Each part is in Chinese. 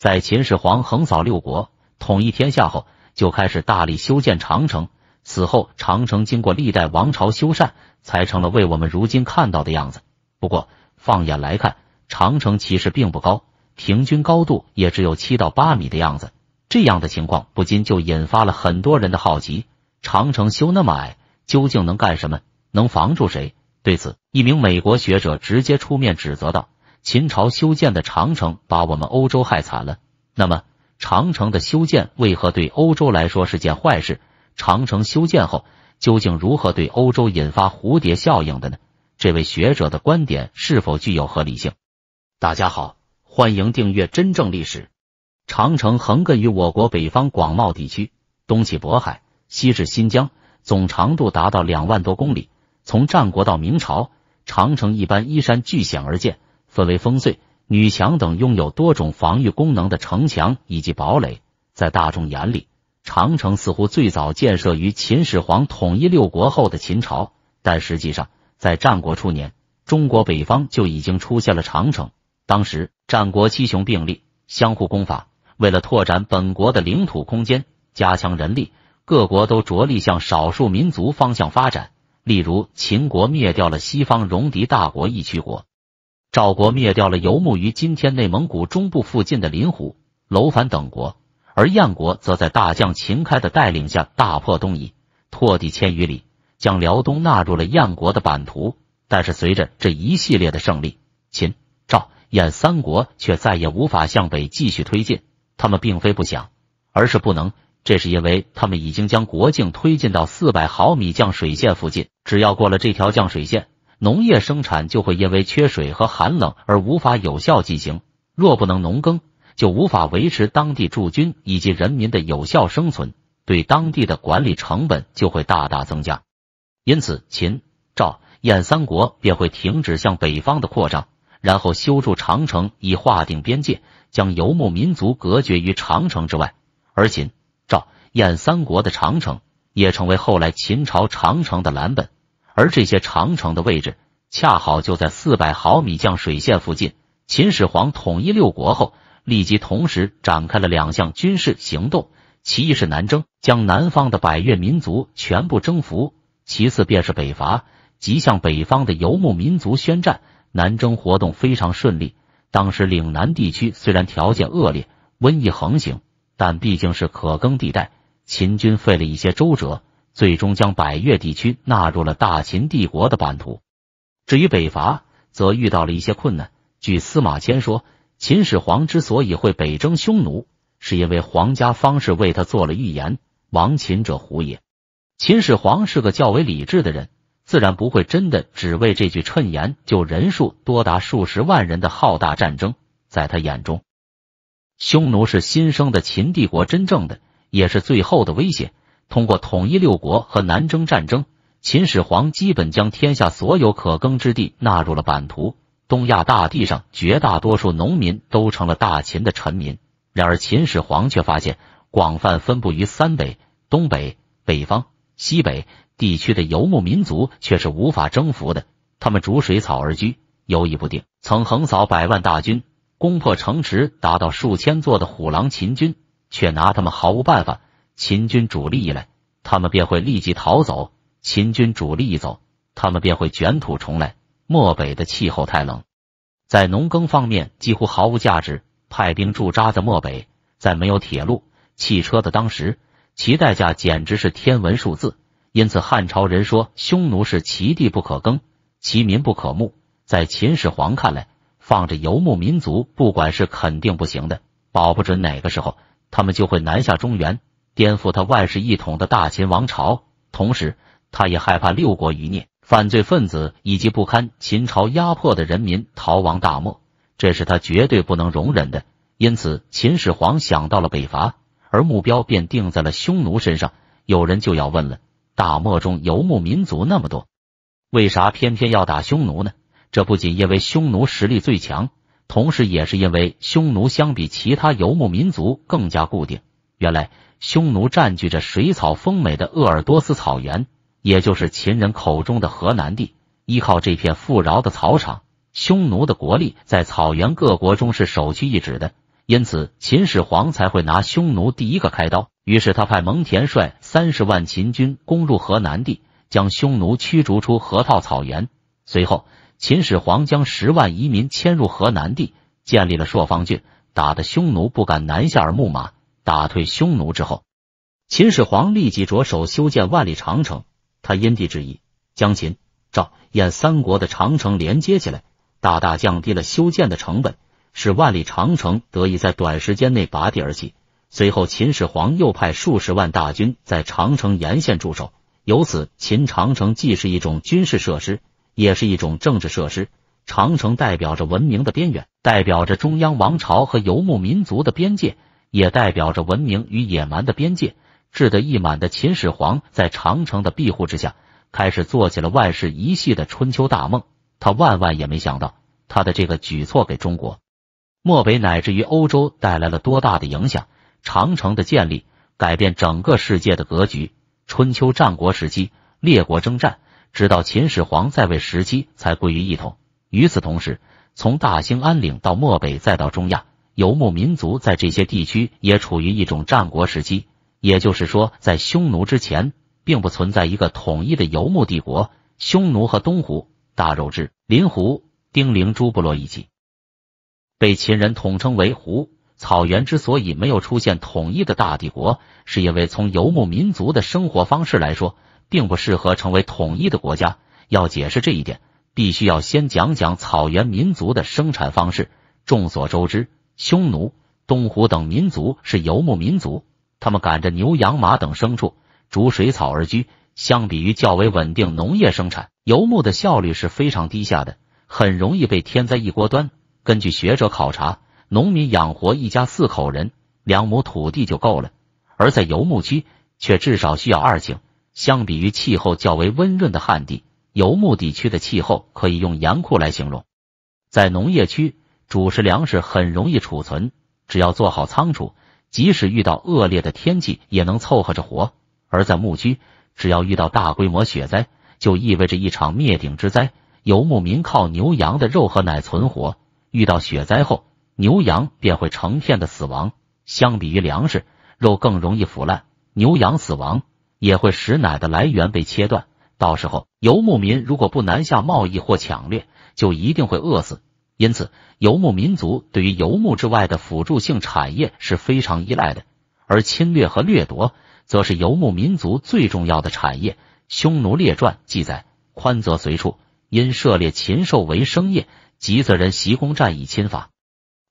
在秦始皇横扫六国、统一天下后，就开始大力修建长城。此后，长城经过历代王朝修缮，才成了为我们如今看到的样子。不过，放眼来看，长城其实并不高，平均高度也只有七到八米的样子。这样的情况不禁就引发了很多人的好奇：长城修那么矮，究竟能干什么？能防住谁？对此，一名美国学者直接出面指责道。秦朝修建的长城把我们欧洲害惨了。那么，长城的修建为何对欧洲来说是件坏事？长城修建后究竟如何对欧洲引发蝴蝶效应的呢？这位学者的观点是否具有合理性？大家好，欢迎订阅《真正历史》。长城横亘于我国北方广袤地区，东起渤海，西至新疆，总长度达到两万多公里。从战国到明朝，长城一般依山巨险而建。分为烽燧、女墙等，拥有多种防御功能的城墙以及堡垒。在大众眼里，长城似乎最早建设于秦始皇统一六国后的秦朝，但实际上，在战国初年，中国北方就已经出现了长城。当时，战国七雄并立，相互攻伐，为了拓展本国的领土空间，加强人力，各国都着力向少数民族方向发展。例如，秦国灭掉了西方戎狄大国义渠国。赵国灭掉了游牧于今天内蒙古中部附近的林虎、楼烦等国，而燕国则在大将秦开的带领下大破东夷，拓地千余里，将辽东纳入了燕国的版图。但是随着这一系列的胜利，秦、赵、燕三国却再也无法向北继续推进。他们并非不想，而是不能。这是因为他们已经将国境推进到四百毫米降水线附近，只要过了这条降水线。农业生产就会因为缺水和寒冷而无法有效进行，若不能农耕，就无法维持当地驻军以及人民的有效生存，对当地的管理成本就会大大增加。因此，秦、赵、燕三国便会停止向北方的扩张，然后修筑长城以划定边界，将游牧民族隔绝于长城之外。而秦、赵、燕三国的长城也成为后来秦朝长城的蓝本。而这些长城的位置恰好就在四百毫米降水线附近。秦始皇统一六国后，立即同时展开了两项军事行动，其一是南征，将南方的百越民族全部征服；其次便是北伐，即向北方的游牧民族宣战。南征活动非常顺利。当时岭南地区虽然条件恶劣，瘟疫横行，但毕竟是可耕地带。秦军费了一些周折。最终将百越地区纳入了大秦帝国的版图。至于北伐，则遇到了一些困难。据司马迁说，秦始皇之所以会北征匈奴，是因为皇家方士为他做了预言：“亡秦者胡也。”秦始皇是个较为理智的人，自然不会真的只为这句谶言就人数多达数十万人的浩大战争。在他眼中，匈奴是新生的秦帝国真正的，也是最后的威胁。通过统一六国和南征战争，秦始皇基本将天下所有可耕之地纳入了版图。东亚大地上绝大多数农民都成了大秦的臣民。然而，秦始皇却发现，广泛分布于三北、东北、北方、西北地区的游牧民族却是无法征服的。他们逐水草而居，游移不定。曾横扫百万大军，攻破城池达到数千座的虎狼秦军，却拿他们毫无办法。秦军主力一来，他们便会立即逃走；秦军主力一走，他们便会卷土重来。漠北的气候太冷，在农耕方面几乎毫无价值。派兵驻扎在漠北，在没有铁路、汽车的当时，其代价简直是天文数字。因此，汉朝人说：“匈奴是其地不可耕，其民不可牧。”在秦始皇看来，放着游牧民族不管，是肯定不行的。保不准哪个时候，他们就会南下中原。颠覆他万世一统的大秦王朝，同时他也害怕六国余孽、犯罪分子以及不堪秦朝压迫的人民逃亡大漠，这是他绝对不能容忍的。因此，秦始皇想到了北伐，而目标便定在了匈奴身上。有人就要问了：大漠中游牧民族那么多，为啥偏偏要打匈奴呢？这不仅因为匈奴实力最强，同时也是因为匈奴相比其他游牧民族更加固定。原来，匈奴占据着水草丰美的鄂尔多斯草原，也就是秦人口中的河南地。依靠这片富饶的草场，匈奴的国力在草原各国中是首屈一指的。因此，秦始皇才会拿匈奴第一个开刀。于是，他派蒙恬率三十万秦军攻入河南地，将匈奴驱逐出河套草原。随后，秦始皇将十万移民迁入河南地，建立了朔方郡，打的匈奴不敢南下而牧马。打退匈奴之后，秦始皇立即着手修建万里长城。他因地制宜，将秦、赵、燕三国的长城连接起来，大大降低了修建的成本，使万里长城得以在短时间内拔地而起。随后，秦始皇又派数十万大军在长城沿线驻守。由此，秦长城既是一种军事设施，也是一种政治设施。长城代表着文明的边缘，代表着中央王朝和游牧民族的边界。也代表着文明与野蛮的边界。志得意满的秦始皇在长城的庇护之下，开始做起了万世一系的春秋大梦。他万万也没想到，他的这个举措给中国、漠北乃至于欧洲带来了多大的影响。长城的建立改变整个世界的格局。春秋战国时期，列国征战，直到秦始皇在位时期才归于一统。与此同时，从大兴安岭到漠北，再到中亚。游牧民族在这些地区也处于一种战国时期，也就是说，在匈奴之前，并不存在一个统一的游牧帝国。匈奴和东胡、大肉质、林胡、丁陵诸部落一起，被秦人统称为“胡”。草原之所以没有出现统一的大帝国，是因为从游牧民族的生活方式来说，并不适合成为统一的国家。要解释这一点，必须要先讲讲草原民族的生产方式。众所周知。匈奴、东胡等民族是游牧民族，他们赶着牛、羊、马等牲畜，逐水草而居。相比于较为稳定农业生产，游牧的效率是非常低下的，很容易被天灾一锅端。根据学者考察，农民养活一家四口人，两亩土地就够了；而在游牧区，却至少需要二顷。相比于气候较为温润的旱地，游牧地区的气候可以用严酷来形容。在农业区。主食粮食很容易储存，只要做好仓储，即使遇到恶劣的天气也能凑合着活。而在牧区，只要遇到大规模雪灾，就意味着一场灭顶之灾。游牧民靠牛羊的肉和奶存活，遇到雪灾后，牛羊便会成片的死亡。相比于粮食，肉更容易腐烂，牛羊死亡也会使奶的来源被切断。到时候，游牧民如果不南下贸易或抢掠，就一定会饿死。因此，游牧民族对于游牧之外的辅助性产业是非常依赖的，而侵略和掠夺则是游牧民族最重要的产业。《匈奴列传》记载：“宽则随处，因涉猎禽兽为生业；急则人袭攻战以侵伐。”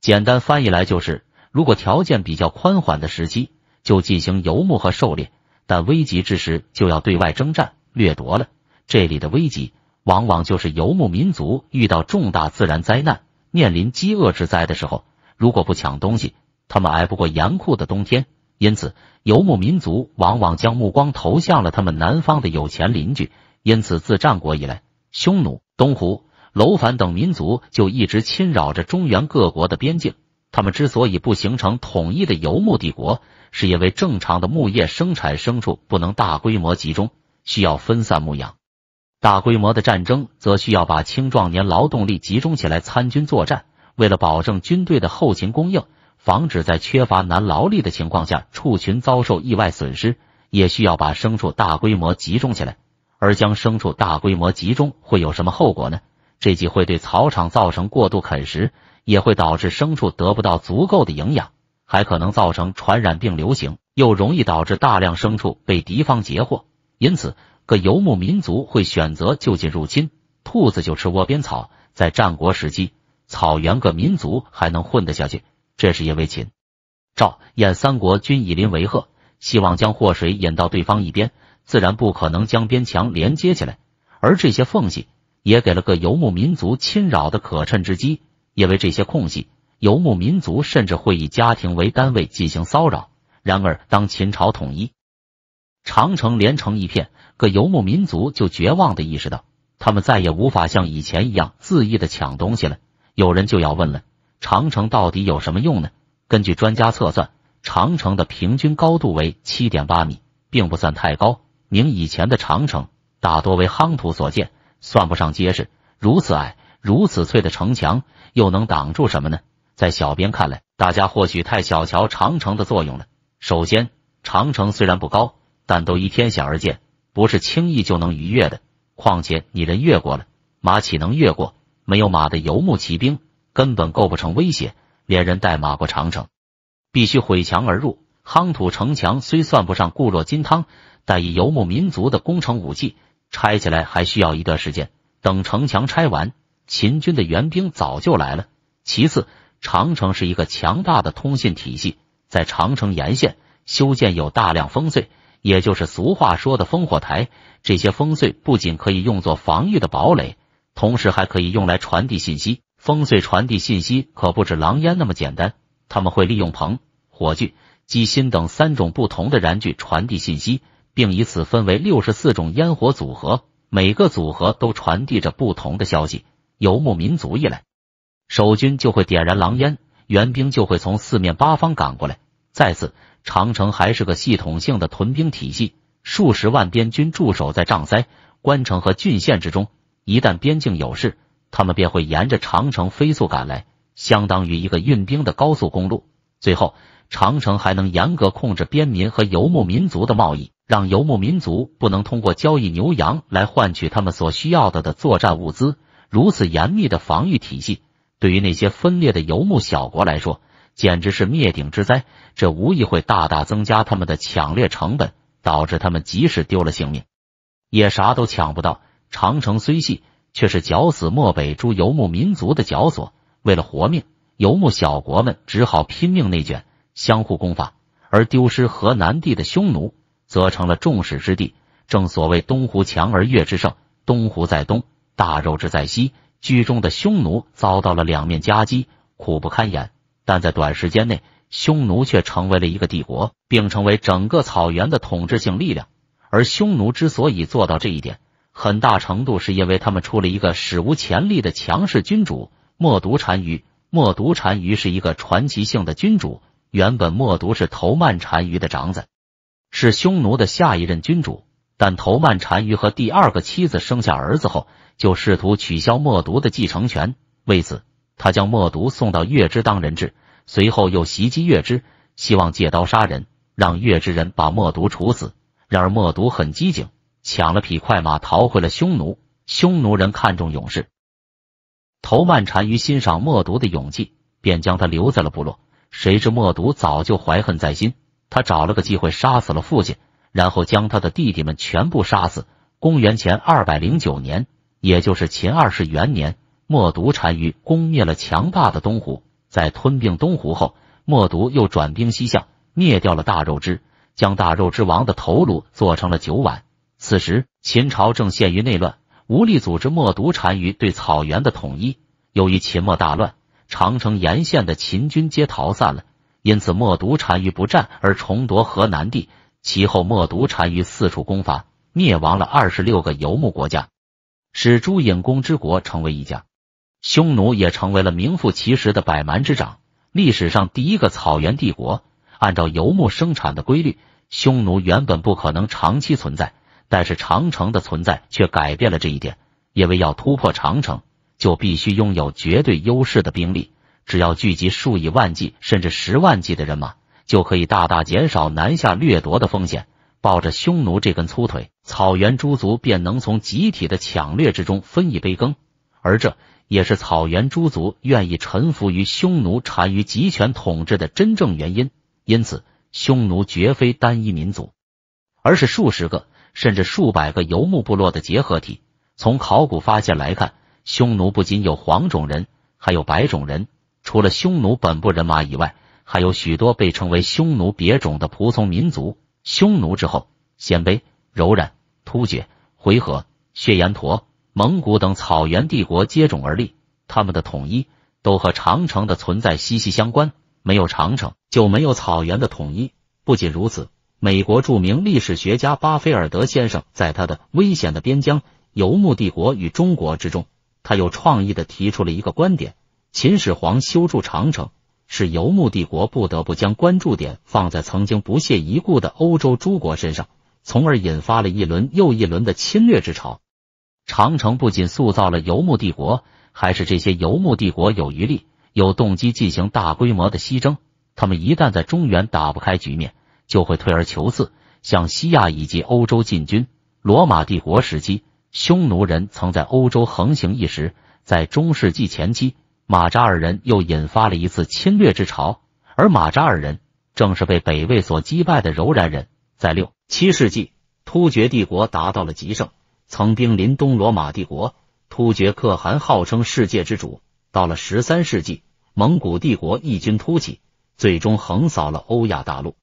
简单翻译来就是：如果条件比较宽缓的时期，就进行游牧和狩猎；但危急之时，就要对外征战掠夺了。这里的危急。往往就是游牧民族遇到重大自然灾难、面临饥饿之灾的时候，如果不抢东西，他们挨不过严酷的冬天。因此，游牧民族往往将目光投向了他们南方的有钱邻居。因此，自战国以来，匈奴、东胡、楼烦等民族就一直侵扰着中原各国的边境。他们之所以不形成统一的游牧帝国，是因为正常的牧业生产、牲畜不能大规模集中，需要分散牧养。大规模的战争则需要把青壮年劳动力集中起来参军作战。为了保证军队的后勤供应，防止在缺乏男劳力的情况下畜群遭受意外损失，也需要把牲畜大规模集中起来。而将牲畜大规模集中会有什么后果呢？这既会对草场造成过度啃食，也会导致牲畜得不到足够的营养，还可能造成传染病流行，又容易导致大量牲畜被敌方截获。因此。个游牧民族会选择就近入侵，兔子就吃窝边草。在战国时期，草原各民族还能混得下去，这是因为秦、赵、燕三国均以邻为壑，希望将祸水引到对方一边，自然不可能将边墙连接起来。而这些缝隙也给了个游牧民族侵扰的可趁之机，因为这些空隙，游牧民族甚至会以家庭为单位进行骚扰。然而，当秦朝统一。长城连成一片，各游牧民族就绝望的意识到，他们再也无法像以前一样恣意的抢东西了。有人就要问了：长城到底有什么用呢？根据专家测算，长城的平均高度为七点八米，并不算太高。明以前的长城大多为夯土所建，算不上结实。如此矮、如此脆的城墙，又能挡住什么呢？在小编看来，大家或许太小瞧长城的作用了。首先，长城虽然不高。但都依天险而建，不是轻易就能逾越的。况且你人越过了，马岂能越过？没有马的游牧骑兵根本构不成威胁。连人带马过长城，必须毁墙而入。夯土城墙虽算不上固若金汤，但以游牧民族的攻城武器，拆起来还需要一段时间。等城墙拆完，秦军的援兵早就来了。其次，长城是一个强大的通信体系，在长城沿线修建有大量烽燧。也就是俗话说的烽火台，这些烽燧不仅可以用作防御的堡垒，同时还可以用来传递信息。烽燧传递信息可不止狼烟那么简单，他们会利用棚、火炬、鸡心等三种不同的燃具传递信息，并以此分为六十四种烟火组合，每个组合都传递着不同的消息。游牧民族一来，守军就会点燃狼烟，援兵就会从四面八方赶过来。再次。长城还是个系统性的屯兵体系，数十万边军驻守在障塞、关城和郡县之中。一旦边境有事，他们便会沿着长城飞速赶来，相当于一个运兵的高速公路。最后，长城还能严格控制边民和游牧民族的贸易，让游牧民族不能通过交易牛羊来换取他们所需要的的作战物资。如此严密的防御体系，对于那些分裂的游牧小国来说。简直是灭顶之灾，这无疑会大大增加他们的抢掠成本，导致他们即使丢了性命，也啥都抢不到。长城虽细，却是绞死漠北诸游牧民族的绞索。为了活命，游牧小国们只好拼命内卷，相互攻伐。而丢失河南地的匈奴，则成了众矢之的。正所谓东湖强而越之盛，东湖在东，大肉之在西，居中的匈奴遭到了两面夹击，苦不堪言。但在短时间内，匈奴却成为了一个帝国，并成为整个草原的统治性力量。而匈奴之所以做到这一点，很大程度是因为他们出了一个史无前例的强势君主——冒顿单于。冒顿单于是一个传奇性的君主。原本，冒顿是头曼单于的长子，是匈奴的下一任君主。但头曼单于和第二个妻子生下儿子后，就试图取消冒顿的继承权，为此。他将墨毒送到月之当人质，随后又袭击月之，希望借刀杀人，让月之人把墨毒处死。然而墨毒很机警，抢了匹快马逃回了匈奴。匈奴人看中勇士，头曼单于欣赏墨毒的勇气，便将他留在了部落。谁知墨毒早就怀恨在心，他找了个机会杀死了父亲，然后将他的弟弟们全部杀死。公元前2百零九年，也就是秦二世元年。默毒单于攻灭了强大的东胡，在吞并东胡后，默毒又转兵西向，灭掉了大肉之，将大肉之王的头颅做成了酒碗。此时，秦朝正陷于内乱，无力组织默毒单于对草原的统一。由于秦末大乱，长城沿线的秦军皆逃散了，因此默毒单于不战而重夺河南地。其后，默毒单于四处攻伐，灭亡了二十六个游牧国家，使诸尹公之国成为一家。匈奴也成为了名副其实的百蛮之长，历史上第一个草原帝国。按照游牧生产的规律，匈奴原本不可能长期存在，但是长城的存在却改变了这一点。因为要突破长城，就必须拥有绝对优势的兵力。只要聚集数以万计甚至十万计的人马，就可以大大减少南下掠夺的风险。抱着匈奴这根粗腿，草原诸族便能从集体的抢掠之中分一杯羹。而这也是草原诸族愿意臣服于匈奴单于集权统治的真正原因。因此，匈奴绝非单一民族，而是数十个甚至数百个游牧部落的结合体。从考古发现来看，匈奴不仅有黄种人，还有白种人。除了匈奴本部人马以外，还有许多被称为匈奴别种的仆从民族。匈奴之后，鲜卑、柔然、突厥、回纥、血延陀。蒙古等草原帝国接踵而立，他们的统一都和长城的存在息息相关。没有长城，就没有草原的统一。不仅如此，美国著名历史学家巴菲尔德先生在他的《危险的边疆：游牧帝国与中国》之中，他有创意的提出了一个观点：秦始皇修筑长城，使游牧帝国不得不将关注点放在曾经不屑一顾的欧洲诸国身上，从而引发了一轮又一轮的侵略之潮。长城不仅塑造了游牧帝国，还是这些游牧帝国有余力、有动机进行大规模的西征。他们一旦在中原打不开局面，就会退而求次，向西亚以及欧洲进军。罗马帝国时期，匈奴人曾在欧洲横行一时；在中世纪前期，马扎尔人又引发了一次侵略之潮。而马扎尔人正是被北魏所击败的柔然人。在六七世纪，突厥帝国达到了极盛。曾兵临东罗马帝国，突厥可汗号称世界之主。到了十三世纪，蒙古帝国异军突起，最终横扫了欧亚大陆。